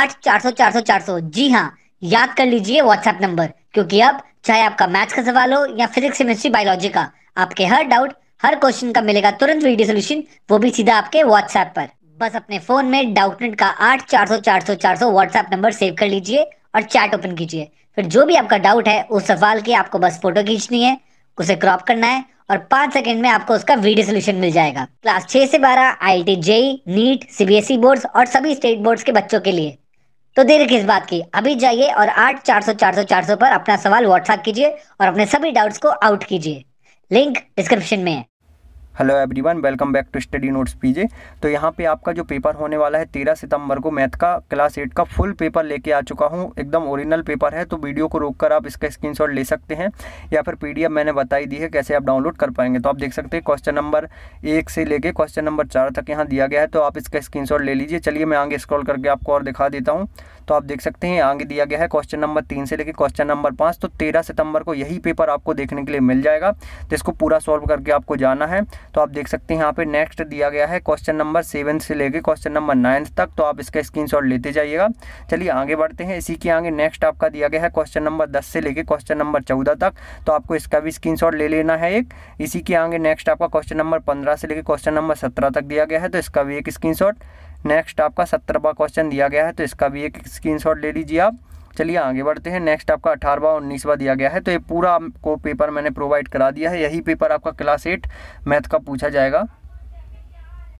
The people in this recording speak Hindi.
आठ चार सौ चार सौ चार सौ जी हाँ याद कर लीजिए व्हाट्सएप नंबर क्योंकि अब चाहे आपका मैथ्स का सवाल हो या फिजिक्स केमिस्ट्री बायोलॉजी का आपके हर डाउट हर क्वेश्चन का मिलेगा तुरंत वीडियो सोल्यूशन वो भी सीधा आपके व्हाट्सएप पर बस अपने फोन में डाउटनेट का आठ चार सौ चार सौ चार सौ व्हाट्सएप नंबर सेव कर लीजिए और चैट ओपन कीजिए फिर जो भी आपका डाउट है उस सवाल की आपको बस फोटो खींचनी है उसे क्रॉप करना है और पांच सेकंड में आपको उसका वीडियो सोल्यूशन मिल जाएगा क्लास छह से बारह I I T JEE NEET CBSE boards और सभी स्टेट बोर्ड्स के बच्चों के लिए तो देर किस बात की अभी जाइए और आठ चार सौ चार सौ चार सौ पर अपना सवाल व्हाट्सएप कीजिए और अपने सभी डाउट्स को आउट कीजिए लिंक डिस्क्रिप्शन में है hello everyone welcome back to study notes PJ तो यहाँ पे आपका जो पेपर होने वाला है तेरह सितंबर को मैथ का क्लास एट का फुल पेपर लेके आ चुका हूँ एकदम ओरिजिनल पेपर है तो वीडियो को रोककर आप इसका स्क्रीनशॉट ले सकते हैं या फिर पीडीएफ मैंने बताई दी है कैसे आप डाउनलोड कर पाएंगे तो आप देख सकते हैं क्वेश्चन नंबर एक से लेके क्वेश्चन नंबर चार तक यहाँ दिया गया है तो आप इसका स्क्रीन ले लीजिए चलिए मैं आगे स्क्रॉल करके आपको और दिखा देता हूँ तो आप देख सकते हैं आगे दिया गया है क्वेश्चन नंबर तीन से लेकर क्वेश्चन नंबर पाँच तो तेरह सितंबर को यही पेपर आपको देखने के लिए मिल जाएगा तो इसको पूरा सॉल्व करके आपको जाना है तो आप देख सकते हैं यहाँ पर नेक्स्ट दिया गया है क्वेश्चन नंबर सेवन से लेकर क्वेश्चन नंबर नाइन्थ तक तो आप इसका स्क्रीन लेते जाइएगा चलिए आगे बढ़ते हैं इसी के आगे नेक्स्ट आपका दिया गया है क्वेश्चन नंबर दस से लेकर क्वेश्चन नंबर चौदह तक तो आपको इसका भी स्क्रीन ले लेना है एक इसी के आगे नेक्स्ट आपका क्वेश्चन नंबर पंद्रह से लेकर क्वेश्चन नंबर सत्रह तक दिया गया है तो इसका भी एक स्क्रीन नेक्स्ट आपका सत्तरवा क्वेश्चन दिया गया है तो इसका भी एक स्क्रीनशॉट ले लीजिए आप चलिए आगे बढ़ते हैं नेक्स्ट आपका अठारहवा उन्नीसवा दिया गया है तो ये पूरा आपको पेपर मैंने प्रोवाइड करा दिया है यही पेपर आपका क्लास एट मैथ का पूछा जाएगा